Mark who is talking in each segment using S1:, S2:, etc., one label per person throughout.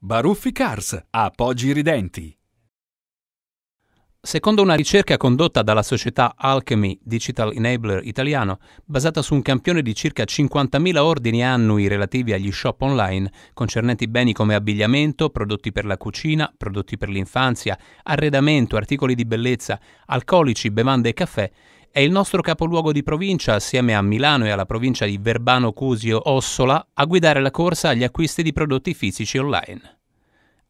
S1: Baruffi Cars, appoggi Ridenti. Secondo una ricerca condotta dalla società Alchemy Digital Enabler italiano, basata su un campione di circa 50.000 ordini annui relativi agli shop online, concernenti beni come abbigliamento, prodotti per la cucina, prodotti per l'infanzia, arredamento, articoli di bellezza, alcolici, bevande e caffè, è il nostro capoluogo di provincia, assieme a Milano e alla provincia di Verbano Cusio Ossola, a guidare la corsa agli acquisti di prodotti fisici online.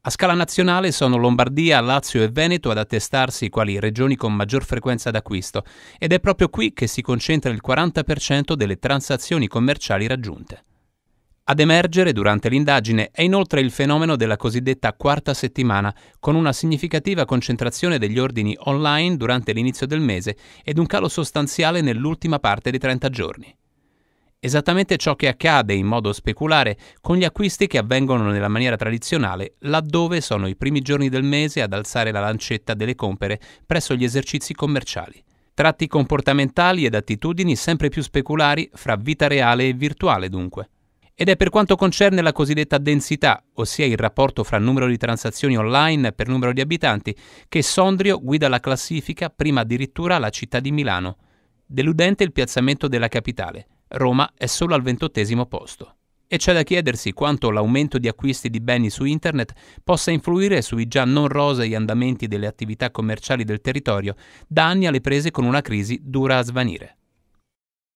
S1: A scala nazionale sono Lombardia, Lazio e Veneto ad attestarsi quali regioni con maggior frequenza d'acquisto ed è proprio qui che si concentra il 40% delle transazioni commerciali raggiunte. Ad emergere durante l'indagine è inoltre il fenomeno della cosiddetta quarta settimana, con una significativa concentrazione degli ordini online durante l'inizio del mese ed un calo sostanziale nell'ultima parte dei 30 giorni. Esattamente ciò che accade in modo speculare con gli acquisti che avvengono nella maniera tradizionale, laddove sono i primi giorni del mese ad alzare la lancetta delle compere presso gli esercizi commerciali tratti comportamentali ed attitudini sempre più speculari fra vita reale e virtuale dunque ed è per quanto concerne la cosiddetta densità, ossia il rapporto fra numero di transazioni online per numero di abitanti, che Sondrio guida la classifica prima addirittura la città di Milano. Deludente il piazzamento della capitale, Roma è solo al ventottesimo posto. E c'è da chiedersi quanto l'aumento di acquisti di beni su internet possa influire sui già non rosei andamenti delle attività commerciali del territorio, da anni alle prese con una crisi dura a svanire.